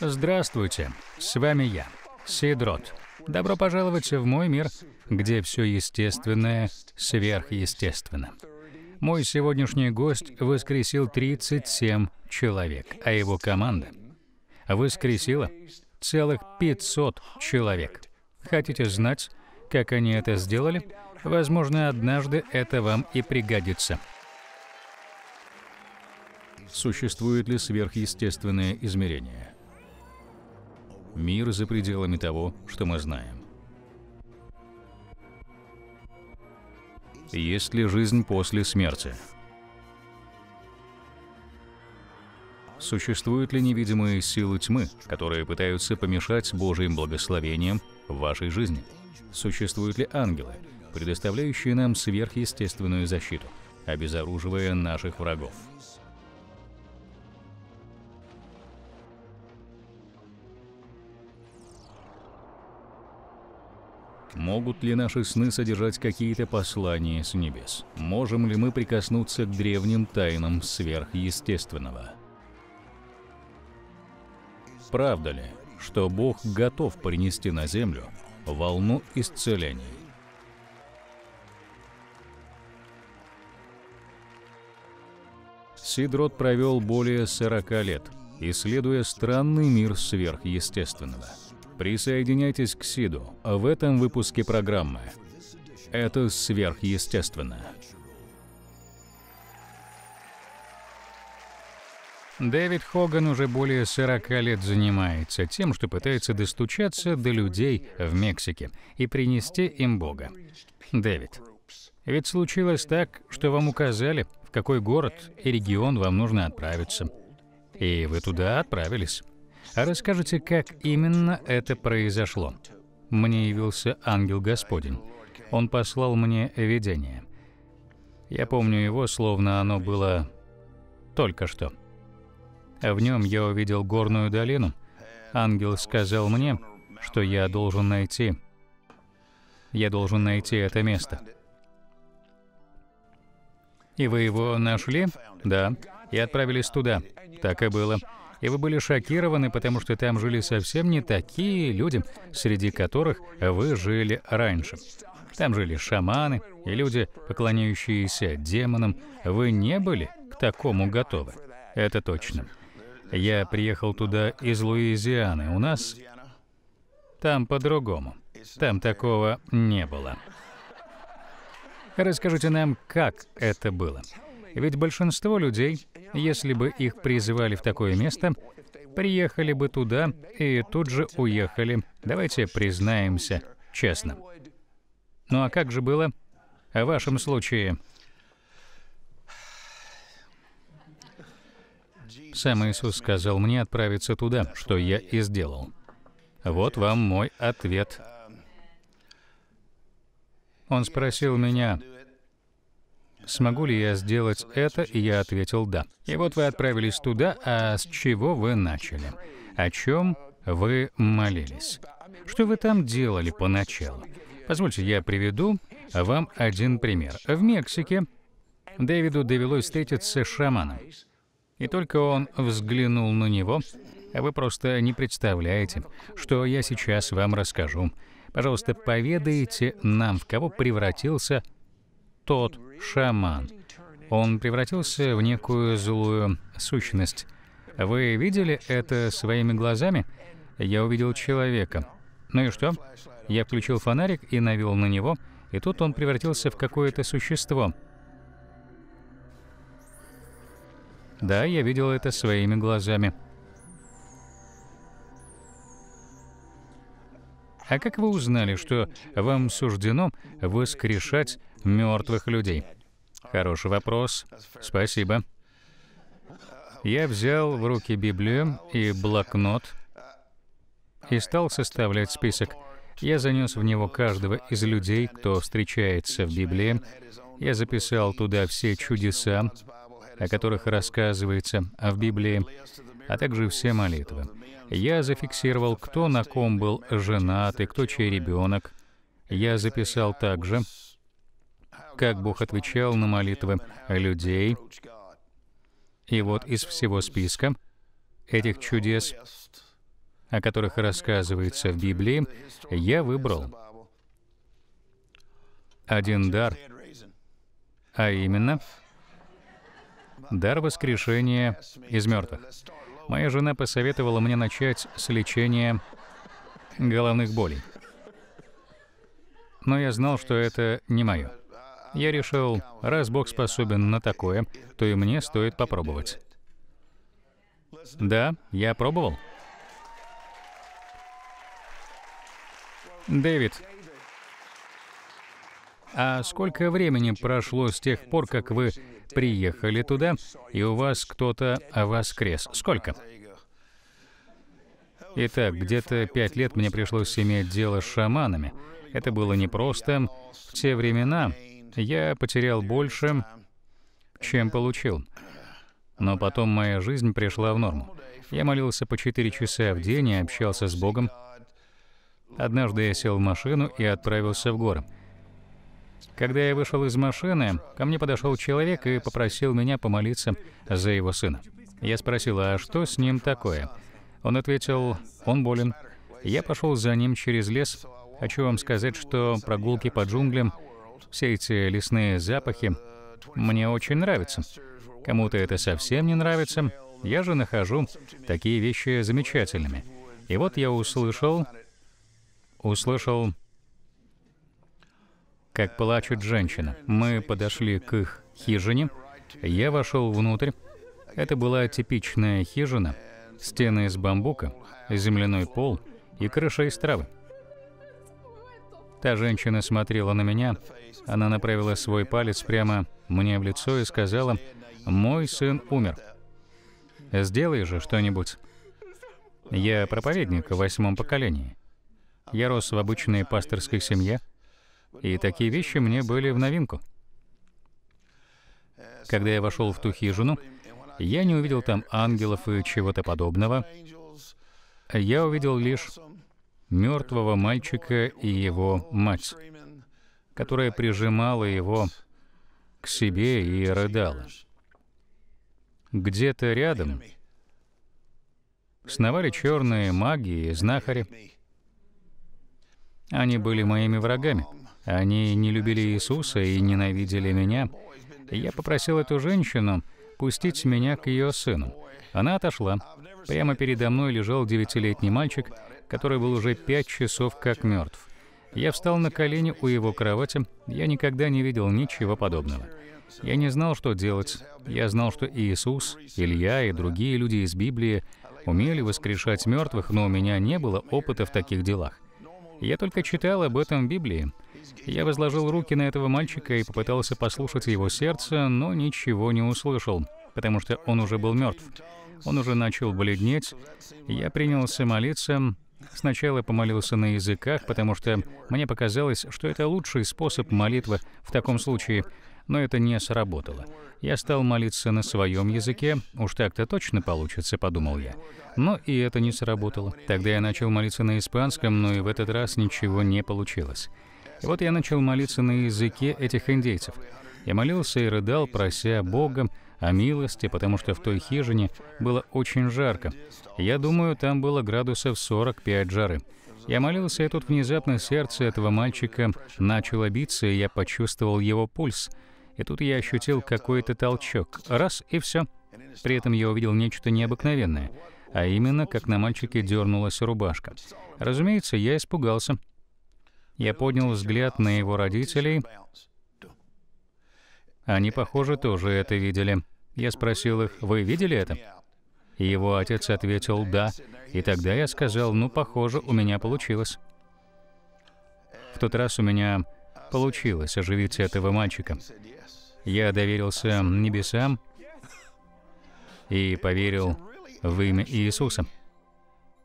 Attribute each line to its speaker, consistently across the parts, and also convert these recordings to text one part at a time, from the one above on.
Speaker 1: Здравствуйте, с вами я, Сидрот. Добро пожаловать в мой мир, где все естественное сверхъестественно. Мой сегодняшний гость воскресил 37 человек, а его команда воскресила целых 500 человек. Хотите знать, как они это сделали? Возможно, однажды это вам и пригодится существует ли сверхъестественное измерение. Мир за пределами того, что мы знаем. Есть ли жизнь после смерти? Существуют ли невидимые силы тьмы, которые пытаются помешать Божьим благословениям в вашей жизни? Существуют ли ангелы, предоставляющие нам сверхъестественную защиту, обезоруживая наших врагов? Могут ли наши сны содержать какие-то послания с небес? Можем ли мы прикоснуться к древним тайнам сверхъестественного? Правда ли, что Бог готов принести на землю волну исцелений? Сидрот провел более 40 лет, исследуя странный мир сверхъестественного – Присоединяйтесь к СИДу в этом выпуске программы. Это сверхъестественно. Дэвид Хоган уже более 40 лет занимается тем, что пытается достучаться до людей в Мексике и принести им Бога. Дэвид, ведь случилось так, что вам указали, в какой город и регион вам нужно отправиться. И вы туда отправились. Расскажите, как именно это произошло. Мне явился ангел Господень. Он послал мне видение. Я помню его, словно оно было только что. В нем я увидел горную долину. Ангел сказал мне, что я должен найти. Я должен найти это место. И вы его нашли? Да. И отправились туда. Так и было. И вы были шокированы, потому что там жили совсем не такие люди, среди которых вы жили раньше. Там жили шаманы и люди, поклоняющиеся демонам. Вы не были к такому готовы. Это точно. Я приехал туда из Луизианы. У нас там по-другому. Там такого не было. Расскажите нам, как это было. Ведь большинство людей, если бы их призывали в такое место, приехали бы туда и тут же уехали. Давайте признаемся честно. Ну а как же было в вашем случае? Сам Иисус сказал мне отправиться туда, что я и сделал. Вот вам мой ответ. Он спросил меня, смогу ли я сделать это, и я ответил «да». И вот вы отправились туда, а с чего вы начали? О чем вы молились? Что вы там делали поначалу? Позвольте, я приведу вам один пример. В Мексике Дэвиду довелось встретиться с шаманом. И только он взглянул на него, а вы просто не представляете, что я сейчас вам расскажу. Пожалуйста, поведайте нам, в кого превратился тот шаман. Он превратился в некую злую сущность. Вы видели это своими глазами? Я увидел человека. Ну и что? Я включил фонарик и навел на него, и тут он превратился в какое-то существо. Да, я видел это своими глазами. А как вы узнали, что вам суждено воскрешать мертвых людей? Хороший вопрос. Спасибо. Я взял в руки Библию и блокнот и стал составлять список. Я занес в него каждого из людей, кто встречается в Библии. Я записал туда все чудеса, о которых рассказывается в Библии, а также все молитвы. Я зафиксировал, кто на ком был женат и кто чей ребенок. Я записал также, как Бог отвечал на молитвы людей. И вот из всего списка этих чудес, о которых рассказывается в Библии, я выбрал один дар, а именно дар воскрешения из мертвых. Моя жена посоветовала мне начать с лечения головных болей. Но я знал, что это не мое. Я решил, раз Бог способен на такое, то и мне стоит попробовать. Да, я пробовал. Дэвид, а сколько времени прошло с тех пор, как вы приехали туда, и у вас кто-то воскрес? Сколько? Итак, где-то пять лет мне пришлось иметь дело с шаманами. Это было непросто. В те времена я потерял больше, чем получил. Но потом моя жизнь пришла в норму. Я молился по 4 часа в день и общался с Богом. Однажды я сел в машину и отправился в горы. Когда я вышел из машины, ко мне подошел человек и попросил меня помолиться за его сына. Я спросил, а что с ним такое? Он ответил, он болен. Я пошел за ним через лес. Хочу вам сказать, что прогулки по джунглям все эти лесные запахи мне очень нравятся. Кому-то это совсем не нравится, я же нахожу такие вещи замечательными. И вот я услышал, услышал, как плачет женщина. Мы подошли к их хижине, я вошел внутрь. Это была типичная хижина, стены из бамбука, земляной пол и крыша из травы. Та женщина смотрела на меня, она направила свой палец прямо мне в лицо и сказала, «Мой сын умер. Сделай же что-нибудь». Я проповедник в восьмом поколении. Я рос в обычной пасторской семье, и такие вещи мне были в новинку. Когда я вошел в ту хижину, я не увидел там ангелов и чего-то подобного. Я увидел лишь мертвого мальчика и его мать которая прижимала его к себе и рыдала. Где-то рядом сновали черные маги и знахари. Они были моими врагами. Они не любили Иисуса и ненавидели меня. Я попросил эту женщину пустить меня к ее сыну. Она отошла. Прямо передо мной лежал девятилетний мальчик, который был уже пять часов как мертв. Я встал на колени у его кровати. Я никогда не видел ничего подобного. Я не знал, что делать. Я знал, что Иисус, Илья и другие люди из Библии умели воскрешать мертвых, но у меня не было опыта в таких делах. Я только читал об этом в Библии. Я возложил руки на этого мальчика и попытался послушать его сердце, но ничего не услышал, потому что он уже был мертв. Он уже начал бледнеть. Я принялся молиться, Сначала помолился на языках, потому что мне показалось, что это лучший способ молитвы в таком случае, но это не сработало. Я стал молиться на своем языке, уж так-то точно получится, подумал я. Но и это не сработало. Тогда я начал молиться на испанском, но и в этот раз ничего не получилось. И вот я начал молиться на языке этих индейцев. Я молился и рыдал, прося Бога, о милости, потому что в той хижине было очень жарко. Я думаю, там было градусов 45 жары. Я молился, и тут внезапно сердце этого мальчика начало биться, и я почувствовал его пульс. И тут я ощутил какой-то толчок. Раз — и все. При этом я увидел нечто необыкновенное, а именно, как на мальчике дернулась рубашка. Разумеется, я испугался. Я поднял взгляд на его родителей. Они, похоже, тоже это видели. Я спросил их, «Вы видели это?» И его отец ответил «да». И тогда я сказал, «Ну, похоже, у меня получилось». В тот раз у меня получилось оживить этого мальчика. Я доверился небесам и поверил в имя Иисуса.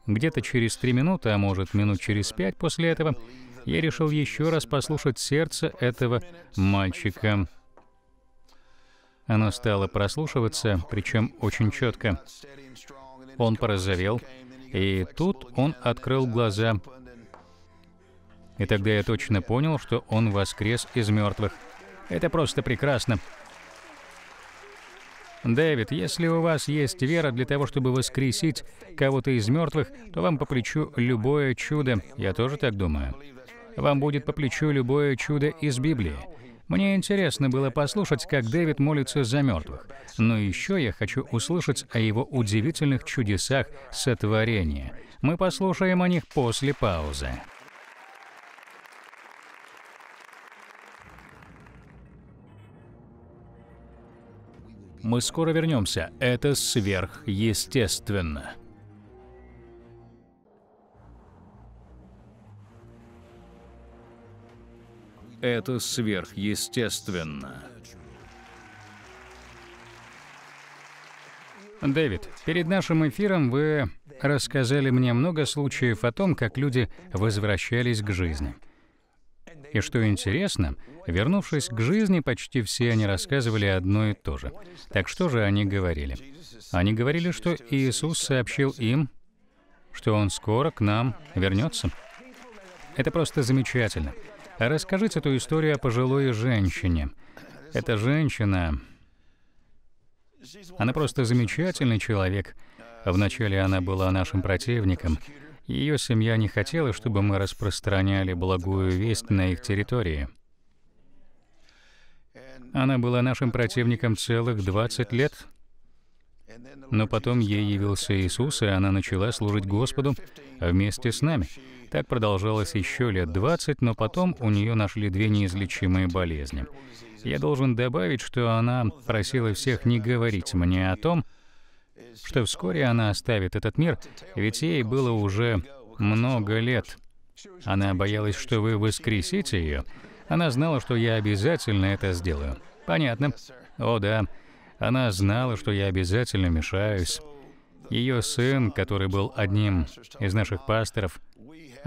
Speaker 1: Где-то через три минуты, а может, минут через пять после этого, я решил еще раз послушать сердце этого мальчика оно стало прослушиваться, причем очень четко. Он порозовел, и тут он открыл глаза. И тогда я точно понял, что он воскрес из мертвых. Это просто прекрасно. Дэвид, если у вас есть вера для того, чтобы воскресить кого-то из мертвых, то вам по плечу любое чудо. Я тоже так думаю. Вам будет по плечу любое чудо из Библии. Мне интересно было послушать, как Дэвид молится за мертвых, но еще я хочу услышать о его удивительных чудесах сотворения. Мы послушаем о них после паузы. Мы скоро вернемся. Это сверхъестественно. это сверхъестественно. Дэвид, перед нашим эфиром вы рассказали мне много случаев о том, как люди возвращались к жизни. И что интересно, вернувшись к жизни, почти все они рассказывали одно и то же. Так что же они говорили? Они говорили, что Иисус сообщил им, что Он скоро к нам вернется. Это просто замечательно. Расскажите эту историю о пожилой женщине. Эта женщина, она просто замечательный человек. Вначале она была нашим противником. Ее семья не хотела, чтобы мы распространяли благую весть на их территории. Она была нашим противником целых 20 лет. Но потом ей явился Иисус, и она начала служить Господу вместе с нами. Так продолжалось еще лет 20, но потом у нее нашли две неизлечимые болезни. Я должен добавить, что она просила всех не говорить мне о том, что вскоре она оставит этот мир, ведь ей было уже много лет. Она боялась, что вы воскресите ее. Она знала, что я обязательно это сделаю. Понятно. О да, она знала, что я обязательно мешаюсь. Ее сын, который был одним из наших пасторов,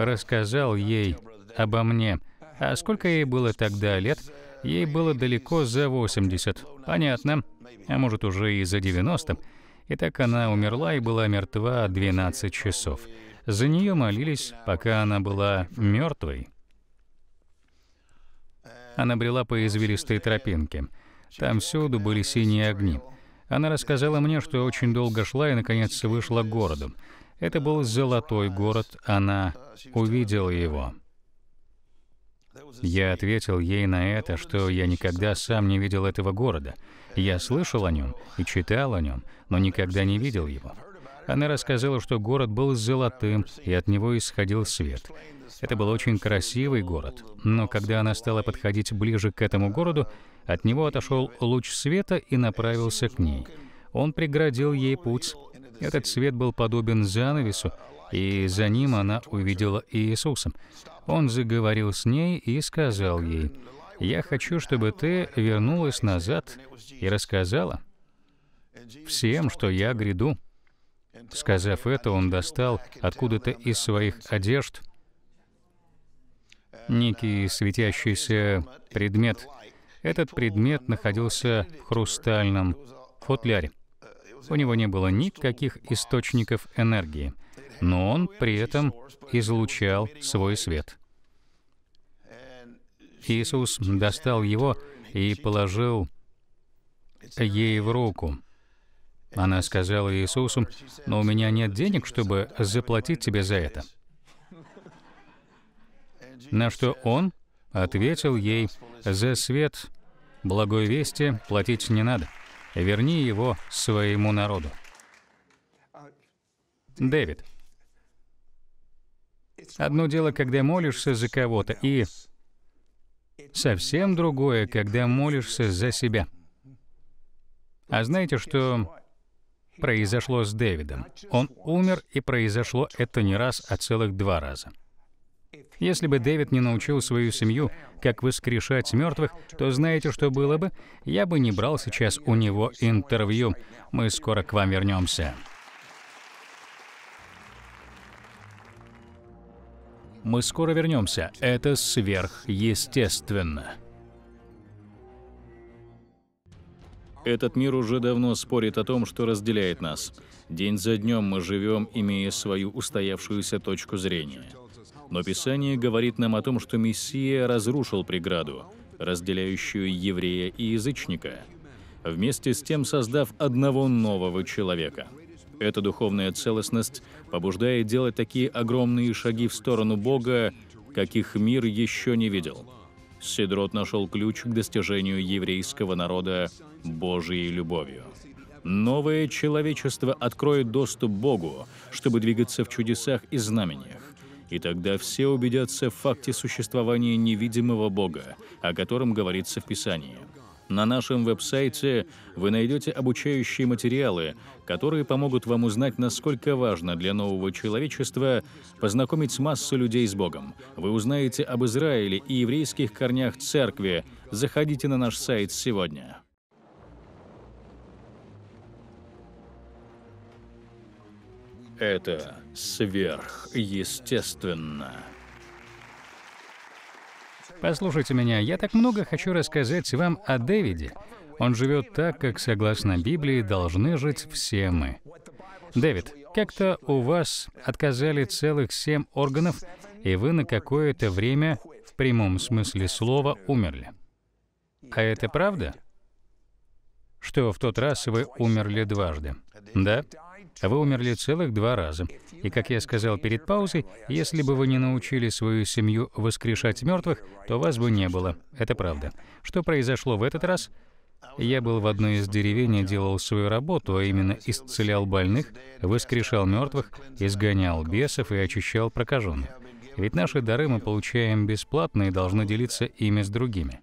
Speaker 1: рассказал ей обо мне. А сколько ей было тогда лет? Ей было далеко за 80. Понятно. А может, уже и за 90. И так она умерла и была мертва 12 часов. За нее молились, пока она была мертвой. Она брела по извилистой тропинке. Там всюду были синие огни. Она рассказала мне, что очень долго шла и, наконец, вышла к городу. Это был золотой город, она увидела его. Я ответил ей на это, что я никогда сам не видел этого города. Я слышал о нем и читал о нем, но никогда не видел его. Она рассказала, что город был золотым, и от него исходил свет. Это был очень красивый город, но когда она стала подходить ближе к этому городу, от него отошел луч света и направился к ней. Он преградил ей путь, этот свет был подобен занавесу, и за ним она увидела Иисуса. Он заговорил с ней и сказал ей, «Я хочу, чтобы ты вернулась назад и рассказала всем, что я гряду». Сказав это, он достал откуда-то из своих одежд некий светящийся предмет. Этот предмет находился в хрустальном футляре. У него не было никаких источников энергии, но он при этом излучал свой свет. Иисус достал его и положил ей в руку. Она сказала Иисусу, «Но у меня нет денег, чтобы заплатить тебе за это». На что он ответил ей, «За свет благой вести платить не надо» верни его своему народу. Дэвид, одно дело, когда молишься за кого-то, и совсем другое, когда молишься за себя. А знаете, что произошло с Дэвидом? Он умер, и произошло это не раз, а целых два раза. Если бы Дэвид не научил свою семью, как воскрешать мертвых, то знаете, что было бы? Я бы не брал сейчас у него интервью. Мы скоро к вам вернемся. Мы скоро вернемся. Это сверхъестественно. Этот мир уже давно спорит о том, что разделяет нас. День за днем мы живем, имея свою устоявшуюся точку зрения. Но Писание говорит нам о том, что Мессия разрушил преграду, разделяющую еврея и язычника, вместе с тем создав одного нового человека. Эта духовная целостность побуждает делать такие огромные шаги в сторону Бога, каких мир еще не видел. Сидрот нашел ключ к достижению еврейского народа Божьей любовью. Новое человечество откроет доступ Богу, чтобы двигаться в чудесах и знамениях. И тогда все убедятся в факте существования невидимого Бога, о котором говорится в Писании. На нашем веб-сайте вы найдете обучающие материалы, которые помогут вам узнать, насколько важно для нового человечества познакомить массу людей с Богом. Вы узнаете об Израиле и еврейских корнях церкви. Заходите на наш сайт сегодня. Это сверхъестественно. Послушайте меня, я так много хочу рассказать вам о Дэвиде. Он живет так, как, согласно Библии, должны жить все мы. Дэвид, как-то у вас отказали целых семь органов, и вы на какое-то время, в прямом смысле слова, умерли. А это правда? Что в тот раз вы умерли дважды? Да? Вы умерли целых два раза. И, как я сказал перед паузой, если бы вы не научили свою семью воскрешать мертвых, то вас бы не было. Это правда. Что произошло в этот раз? Я был в одной из деревень и делал свою работу, а именно исцелял больных, воскрешал мертвых, изгонял бесов и очищал прокаженных. Ведь наши дары мы получаем бесплатно и должны делиться ими с другими.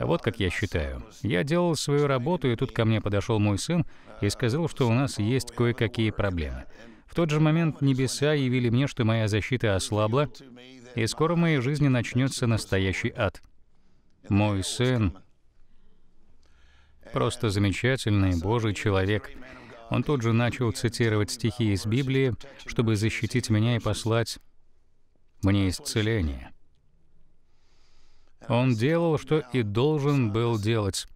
Speaker 1: Вот как я считаю. Я делал свою работу, и тут ко мне подошел мой сын и сказал, что у нас есть кое-какие проблемы. В тот же момент небеса явили мне, что моя защита ослабла, и скоро в моей жизни начнется настоящий ад. Мой сын просто замечательный Божий человек. Он тут же начал цитировать стихи из Библии, чтобы защитить меня и послать мне исцеление. Он делал, что и должен был делать.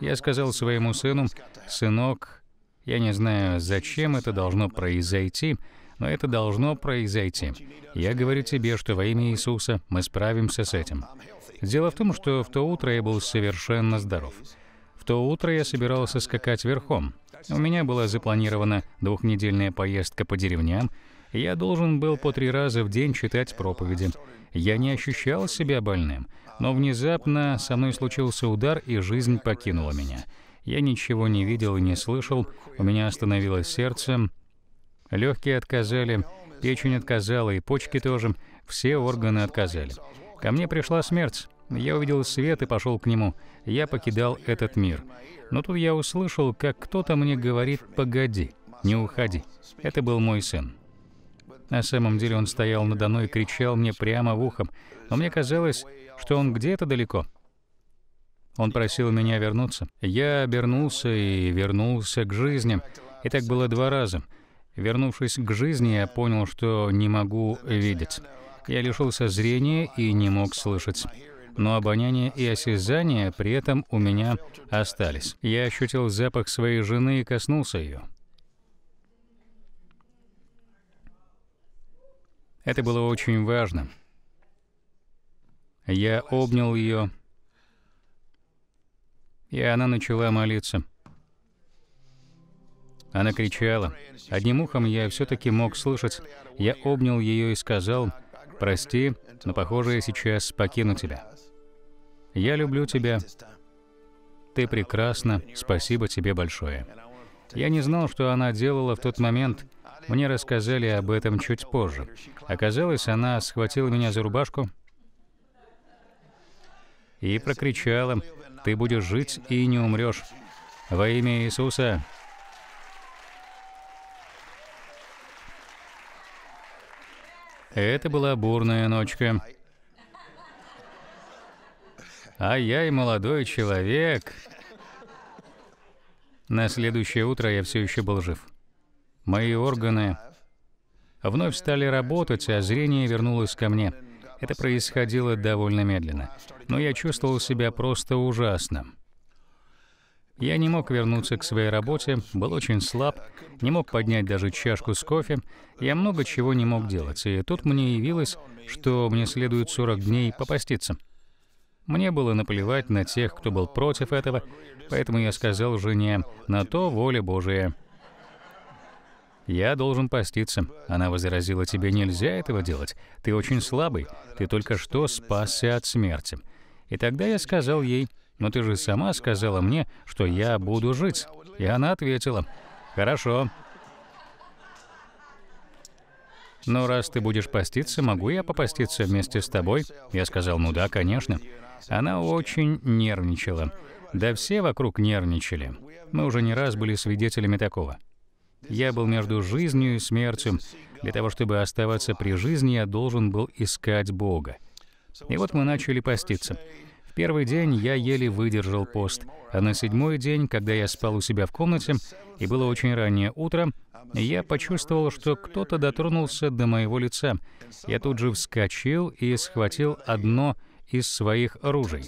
Speaker 1: Я сказал своему сыну, «Сынок, я не знаю, зачем это должно произойти, но это должно произойти. Я говорю тебе, что во имя Иисуса мы справимся с этим». Дело в том, что в то утро я был совершенно здоров. В то утро я собирался скакать верхом. У меня была запланирована двухнедельная поездка по деревням, я должен был по три раза в день читать проповеди. Я не ощущал себя больным, но внезапно со мной случился удар, и жизнь покинула меня. Я ничего не видел и не слышал, у меня остановилось сердце, легкие отказали, печень отказала, и почки тоже, все органы отказали. Ко мне пришла смерть. Я увидел свет и пошел к нему. Я покидал этот мир. Но тут я услышал, как кто-то мне говорит «погоди, не уходи». Это был мой сын. На самом деле он стоял надо мной и кричал мне прямо в ухом, но мне казалось, что он где-то далеко. Он просил меня вернуться. Я обернулся и вернулся к жизни. И так было два раза. Вернувшись к жизни, я понял, что не могу видеть. Я лишился зрения и не мог слышать. Но обоняние и осязание при этом у меня остались. Я ощутил запах своей жены и коснулся ее. Это было очень важно. Я обнял ее, и она начала молиться. Она кричала. Одним ухом я все-таки мог слышать. Я обнял ее и сказал, «Прости, но, похоже, я сейчас покину тебя. Я люблю тебя. Ты прекрасна. Спасибо тебе большое». Я не знал, что она делала в тот момент. Мне рассказали об этом чуть позже. Оказалось, она схватила меня за рубашку и прокричала, «Ты будешь жить и не умрешь. Во имя Иисуса!» Это была бурная ночка. А я и молодой человек. На следующее утро я все еще был жив. Мои органы вновь стали работать, а зрение вернулось ко мне. Это происходило довольно медленно, но я чувствовал себя просто ужасно. Я не мог вернуться к своей работе, был очень слаб, не мог поднять даже чашку с кофе, я много чего не мог делать, и тут мне явилось, что мне следует 40 дней попаститься. Мне было наплевать на тех, кто был против этого, поэтому я сказал жене, на то воля Божия. «Я должен поститься». Она возразила, «Тебе нельзя этого делать. Ты очень слабый. Ты только что спасся от смерти». И тогда я сказал ей, «Но ты же сама сказала мне, что я буду жить». И она ответила, «Хорошо». «Но раз ты будешь поститься, могу я попоститься вместе с тобой?» Я сказал, «Ну да, конечно». Она очень нервничала. Да все вокруг нервничали. Мы уже не раз были свидетелями такого. Я был между жизнью и смертью. Для того, чтобы оставаться при жизни, я должен был искать Бога. И вот мы начали поститься. В первый день я еле выдержал пост, а на седьмой день, когда я спал у себя в комнате, и было очень раннее утро, я почувствовал, что кто-то дотронулся до моего лица. Я тут же вскочил и схватил одно из своих ружей.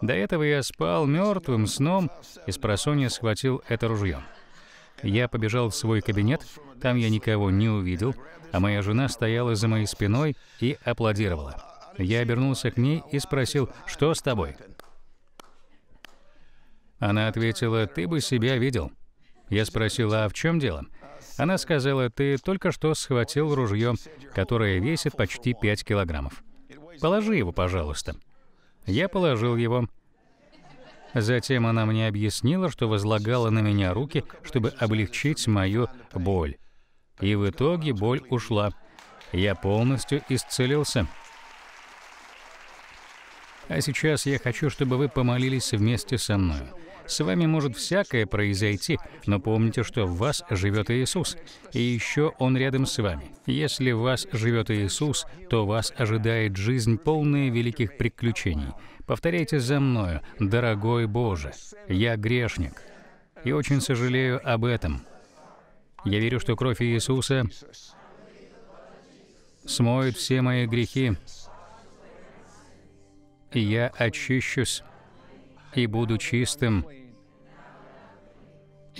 Speaker 1: До этого я спал мертвым сном и с схватил это ружье. Я побежал в свой кабинет, там я никого не увидел, а моя жена стояла за моей спиной и аплодировала. Я обернулся к ней и спросил, что с тобой? Она ответила, ты бы себя видел. Я спросил, а в чем дело? Она сказала, ты только что схватил ружье, которое весит почти 5 килограммов. Положи его, пожалуйста. Я положил его. Затем она мне объяснила, что возлагала на меня руки, чтобы облегчить мою боль. И в итоге боль ушла. Я полностью исцелился. А сейчас я хочу, чтобы вы помолились вместе со мной. С вами может всякое произойти, но помните, что в вас живет Иисус, и еще Он рядом с вами. Если в вас живет Иисус, то вас ожидает жизнь полная великих приключений. Повторяйте за мною, дорогой Боже, я грешник, и очень сожалею об этом. Я верю, что кровь Иисуса смоет все мои грехи, и я очищусь и буду чистым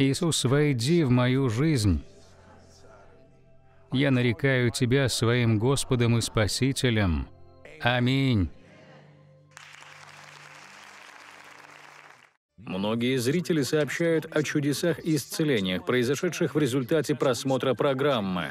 Speaker 1: Иисус, войди в мою жизнь. Я нарекаю Тебя своим Господом и Спасителем. Аминь. Многие зрители сообщают о чудесах и исцелениях, произошедших в результате просмотра программы.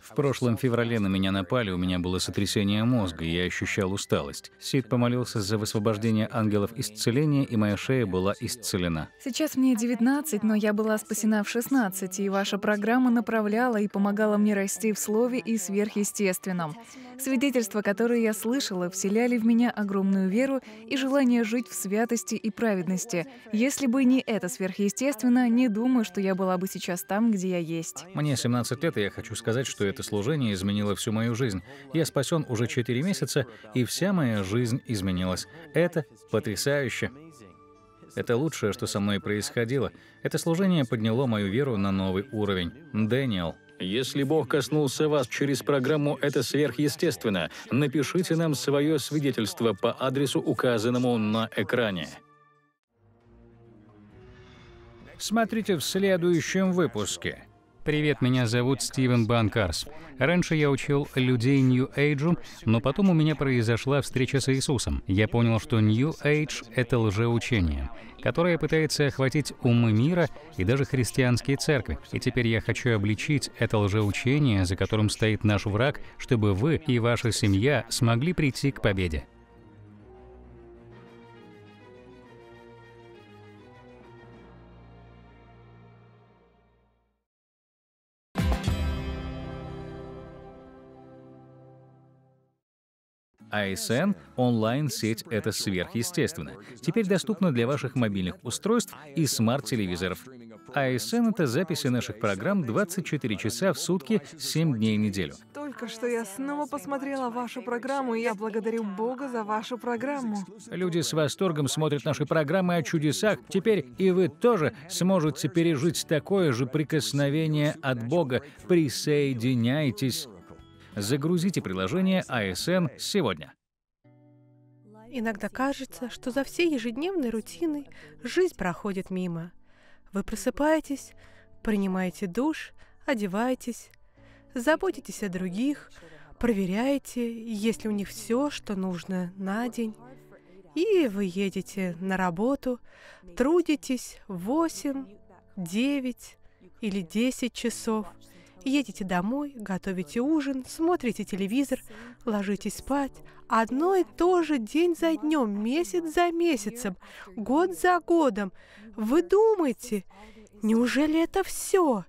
Speaker 1: В прошлом феврале на меня напали, у меня было сотрясение мозга, я ощущал усталость. Сид помолился за высвобождение ангелов исцеления, и моя шея была исцелена. Сейчас мне 19, но я была спасена в 16, и ваша программа направляла и помогала мне расти в слове и сверхъестественном. Свидетельства, которые я слышала, вселяли в меня огромную веру и желание жить в святости и праведности реальности. Если бы не это сверхъестественно, не думаю, что я была бы сейчас там, где я есть. Мне 17 лет, и я хочу сказать, что это служение изменило всю мою жизнь. Я спасен уже 4 месяца, и вся моя жизнь изменилась. Это потрясающе. Это лучшее, что со мной происходило. Это служение подняло мою веру на новый уровень. Дэниел. Если Бог коснулся вас через программу «Это сверхъестественно», напишите нам свое свидетельство по адресу, указанному на экране. Смотрите в следующем выпуске. Привет, меня зовут Стивен Банкарс. Раньше я учил людей Нью-Эйджу, но потом у меня произошла встреча с Иисусом. Я понял, что Нью-Эйдж — это лжеучение, которое пытается охватить умы мира и даже христианские церкви. И теперь я хочу обличить это лжеучение, за которым стоит наш враг, чтобы вы и ваша семья смогли прийти к победе. ASN а онлайн-сеть — это сверхъестественно. Теперь доступно для ваших мобильных устройств и смарт-телевизоров. ASN а — это записи наших программ 24 часа в сутки, 7 дней в неделю.
Speaker 2: Только что я снова посмотрела вашу программу, и я благодарю Бога за вашу программу.
Speaker 1: Люди с восторгом смотрят наши программы о чудесах. Теперь и вы тоже сможете пережить такое же прикосновение от Бога. Присоединяйтесь Загрузите приложение ASN а сегодня.
Speaker 2: Иногда кажется, что за всей ежедневной рутиной жизнь проходит мимо. Вы просыпаетесь, принимаете душ, одеваетесь, заботитесь о других, проверяете, есть ли у них все, что нужно на день. И вы едете на работу, трудитесь 8, 9 или 10 часов – Едете домой, готовите ужин, смотрите телевизор, ложитесь спать. Одно и то же день за днем, месяц за месяцем, год за годом. Вы думаете, неужели это все?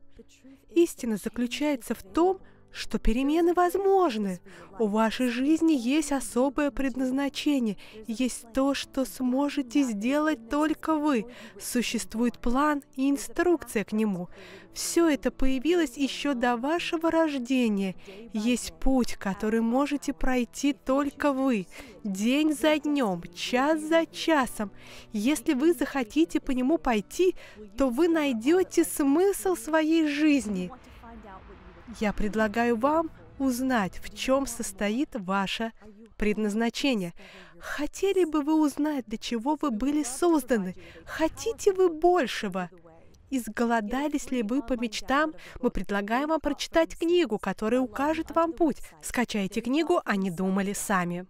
Speaker 2: Истина заключается в том, что перемены возможны. У вашей жизни есть особое предназначение, есть то, что сможете сделать только вы. Существует план и инструкция к нему. Все это появилось еще до вашего рождения. Есть путь, который можете пройти только вы, день за днем, час за часом. Если вы захотите по нему пойти, то вы найдете смысл своей жизни. Я предлагаю вам узнать, в чем состоит ваше предназначение. Хотели бы вы узнать, для чего вы были созданы? Хотите вы большего? Изголодались ли вы по мечтам? Мы предлагаем вам прочитать книгу, которая укажет вам путь. Скачайте книгу «Они а думали сами».